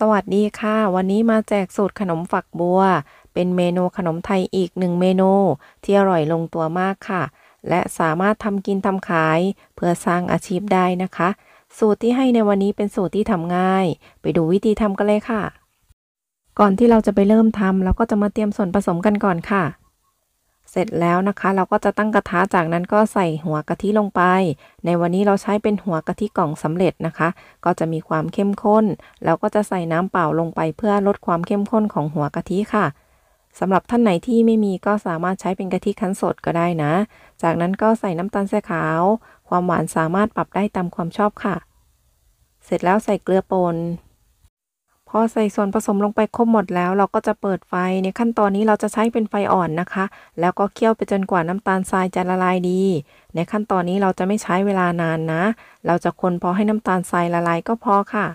สวัสดีค่ะ วันนี้มาแจกสูตรขนมฝักบัว เป็นเมนูขนมไทยอีกหนึ่งเมนูที่อร่อยลงตัวมากค่ะ และสามารถทำกินทำขาย เพื่อสร้างอาชีพได้นะคะ สูตรที่ให้ในวันนี้เป็นสูตรที่ทำง่าย ไปดูวิธีทำกันเลยค่ะ ก่อนที่เราจะไปเริ่มทำเราก็จะมาเตรียมส่วนผสมกันก่อนค่ะเสร็จแล้วนะคะเราก็จะตั้งกระทะ จากนั้นก็ใส่หัวกะทิลงไป ในวันนี้เราใช้เป็นหัวกะทิกล่องสำเร็จนะคะ ก็จะมีความเข้มข้น แล้วก็จะใส่น้ำเปล่าลงไปเพื่อลดความเข้มข้นของหัวกะทิค่ะสำหรับท่านไหนที่ไม่มีก็สามารถใช้เป็นกะทิคั้นสดก็ได้นะ จากนั้นก็ใส่น้ำตาลทรายขาว ความหวานสามารถปรับได้ตามความชอบค่ะ เสร็จแล้วใส่เกลือป่นอใส่ส่วนผสมลงไปครบหมดแล้ว เราก็จะเปิดไฟ ในขั้นตอนนี้เราจะใช้เป็นไฟอ่อนนะคะ แล้วก็เคี่ยวไปจนกว่าน้ำตาลทรายจะละลายดี ในขั้นตอนนี้เราจะไม่ใช้เวลานานนะ เราจะคนพอให้น้ำตาลทรายละลายก็พอค่ะ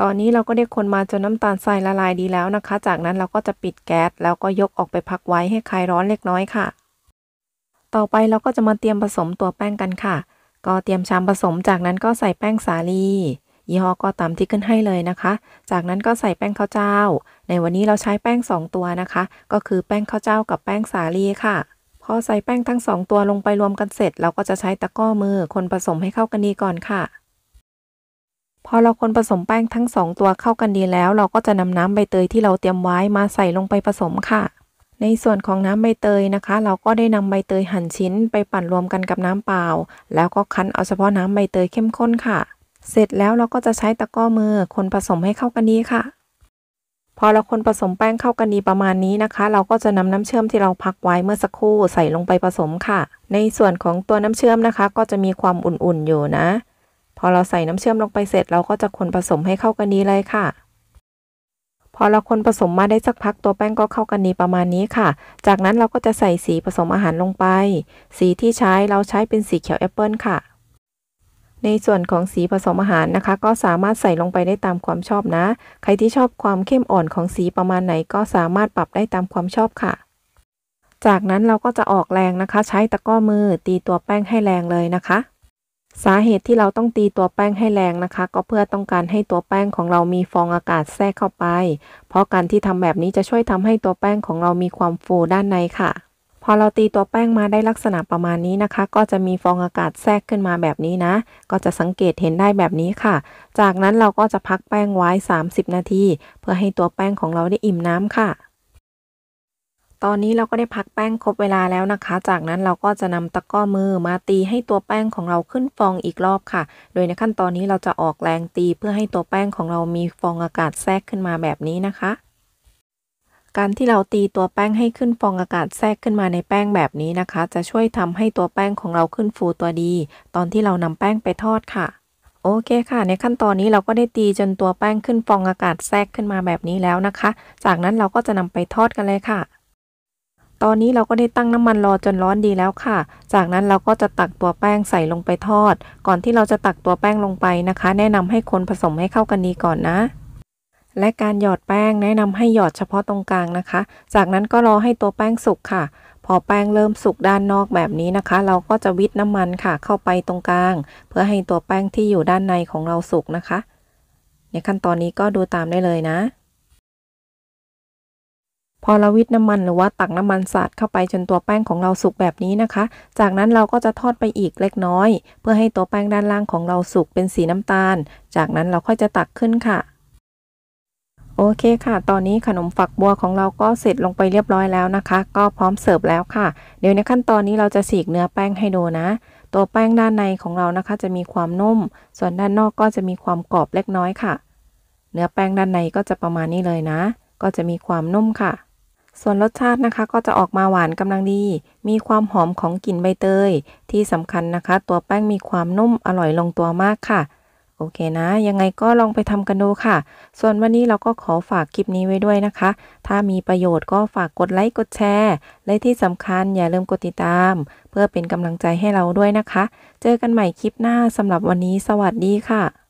ตอนนี้เราก็ได้คนมาจนน้ำตาลทรายละลายดีแล้วนะคะ จากนั้นเราก็จะปิดแก๊สแล้วก็ยกออกไปพักไว้ให้คลายร้อนเล็กน้อยค่ะ ต่อไปเราก็จะมาเตรียมผสมตัวแป้งกันค่ะ ก็เตรียมชามผสมจากนั้นก็ใส่แป้งสาลียี่ห้อก็ตามที่ขึ้นให้เลยนะคะ จากนั้นก็ใส่แป้งข้าวเจ้า ในวันนี้เราใช้แป้ง 2 ตัวนะคะ ก็คือแป้งข้าวเจ้ากับแป้งสาลีค่ะ พอใส่แป้งทั้ง 2 ตัวลงไปรวมกันเสร็จ เราก็จะใช้ตะก้อมือ คนผสมให้เข้ากันดีก่อนค่ะ พอเราคนผสมแป้งทั้ง 2 ตัวเข้ากันดีแล้ว เราก็จะนำน้ำใบเตยที่เราเตรียมไว้มาใส่ลงไปผสมค่ะ ในส่วนของน้ำใบเตยนะคะ เราก็ได้นำใบเตยหั่นชิ้น ไปปั่นรวมกันกับน้ำเปล่า แล้วก็คั้นเอาเฉพาะน้ำใบเตยเข้มข้นค่ะเสร็จแล้วเราก็จะใช้ตะก้อมือ คนผสมให้เข้ากันดีค่ะ พอเราคนผสมแป้งเข้ากันดีประมาณนี้นะคะ เราก็จะนำน้ำเชื่อมที่เราพักไว้เมื่อสักครู่ใส่ลงไปผสมค่ะ ในส่วนของตัวน้ำเชื่อมนะคะ ก็จะมีความอุ่นๆอยู่นะ พอเราใส่น้ำเชื่อมลงไปเสร็จเราก็จะคนผสมให้เข้ากันดีเลยค่ะ พอเราคนผสมมาได้สักพักตัวแป้งก็เข้ากันดีประมาณนี้ค่ะ จากนั้นเราก็จะใส่สีผสมอาหารลงไป สีที่ใช้เราใช้เป็นสีเขียวแอปเปิลค่ะในส่วนของสีผสมอาหารนะคะ ก็สามารถใส่ลงไปได้ตามความชอบนะ ใครที่ชอบความเข้มอ่อนของสีประมาณไหนก็สามารถปรับได้ตามความชอบค่ะ จากนั้นเราก็จะออกแรงนะคะ ใช้ตะก้อมือตีตัวแป้งให้แรงเลยนะคะ สาเหตุที่เราต้องตีตัวแป้งให้แรงนะคะ ก็เพื่อต้องการให้ตัวแป้งของเรามีฟองอากาศแทรกเข้าไป เพราะการที่ทำแบบนี้จะช่วยทำให้ตัวแป้งของเรามีความฟูด้านในค่ะพอเราตีตัวแป้งมาได้ลักษณะประมาณนี้นะคะ ก็จะมีฟองอากาศแทรกขึ้นมาแบบนี้นะ ก็จะสังเกตเห็นได้แบบนี้ค่ะ จากนั้นเราก็จะพักแป้งไว้ 30 นาที เพื่อให้ตัวแป้งของเราได้อิ่มน้ำค่ะ ตอนนี้เราก็ได้พักแป้งครบเวลาแล้วนะคะ จากนั้นเราก็จะนำตะก้อมือมาตีให้ตัวแป้งของเราขึ้นฟองอีกรอบค่ะ โดยในขั้นตอนนี้เราจะออกแรงตีเพื่อให้ตัวแป้งของเรามีฟองอากาศแทรกขึ้นมาแบบนี้นะคะการที่เราตีตัวแป้งให้ขึ้นฟองอากาศแทรกขึ้นมาในแป้งแบบนี้นะคะ จะช่วยทำให้ตัวแป้งของเราขึ้นฟูตัวดี ตอนที่เรานำแป้งไปทอดค่ะ โอเคค่ะ ในขั้นตอนนี้เราก็ได้ตีจนตัวแป้งขึ้นฟองอากาศแทรกขึ้นมาแบบนี้แล้วนะคะ จากนั้นเราก็จะนำไปทอดกันเลยค่ะ ตอนนี้เราก็ได้ตั้งน้ำมันรอจนร้อนดีแล้วค่ะ จากนั้นเราก็จะตักตัวแป้งใส่ลงไปทอด ก่อนที่เราจะตักตัวแป้งลงไปนะคะ แนะนำให้คนผสมให้เข้ากันดีก่อนนะและการหยอดแป้งแนะนำให้หยอดเฉพาะตรงกลางนะคะ จากนั้นก็รอให้ตัวแป้งสุกค่ะ พอแป้งเริ่มสุกด้านนอกแบบนี้นะคะ เราก็จะวิดน้ำมันค่ะเข้าไปตรงกลาง เพื่อให้ตัวแป้งที่อยู่ด้านในของเราสุกนะคะในขั้นตอนนี้ก็ดูตามได้เลยนะ พอเราวิดน้ำมันหรือว่าตักน้ำมันสาด เข้าไปจนตัวแป้งของเราสุกแบบนี้นะคะ จากนั้นเราก็จะทอดไปอีกเล็กน้อย เพื่อให้ตัวแป้งด้านล่างของเราสุกเป็นสีน้ำตาล จากนั้นเราค่อยจะตักขึ้นค่ะโอเคค่ะ ตอนนี้ขนมฝักบัวของเราก็เสร็จลงไปเรียบร้อยแล้วนะคะ ก็พร้อมเสิร์ฟแล้วค่ะ เดี๋ยวในขั้นตอนนี้เราจะสีกเนื้อแป้งให้ดูนะ ตัวแป้งด้านในของเรานะคะจะมีความนุ่ม ส่วนด้านนอกก็จะมีความกรอบเล็กน้อยค่ะ เนื้อแป้งด้านในก็จะประมาณนี้เลยนะ ก็จะมีความนุ่มค่ะ ส่วนรสชาตินะคะ ก็จะออกมาหวานกำลังดี มีความหอมของกลิ่นใบเตย ที่สำคัญนะคะ ตัวแป้งมีความนุ่มอร่อยลงตัวมากค่ะโอเคนะ ยังไงก็ลองไปทำกันดูค่ะ ส่วนวันนี้เราก็ขอฝากคลิปนี้ไว้ด้วยนะคะ ถ้ามีประโยชน์ก็ฝากกดไลค์กดแชร์ และที่สำคัญอย่าลืมกดติดตาม เพื่อเป็นกำลังใจให้เราด้วยนะคะ เจอกันใหม่คลิปหน้าสำหรับวันนี้สวัสดีค่ะ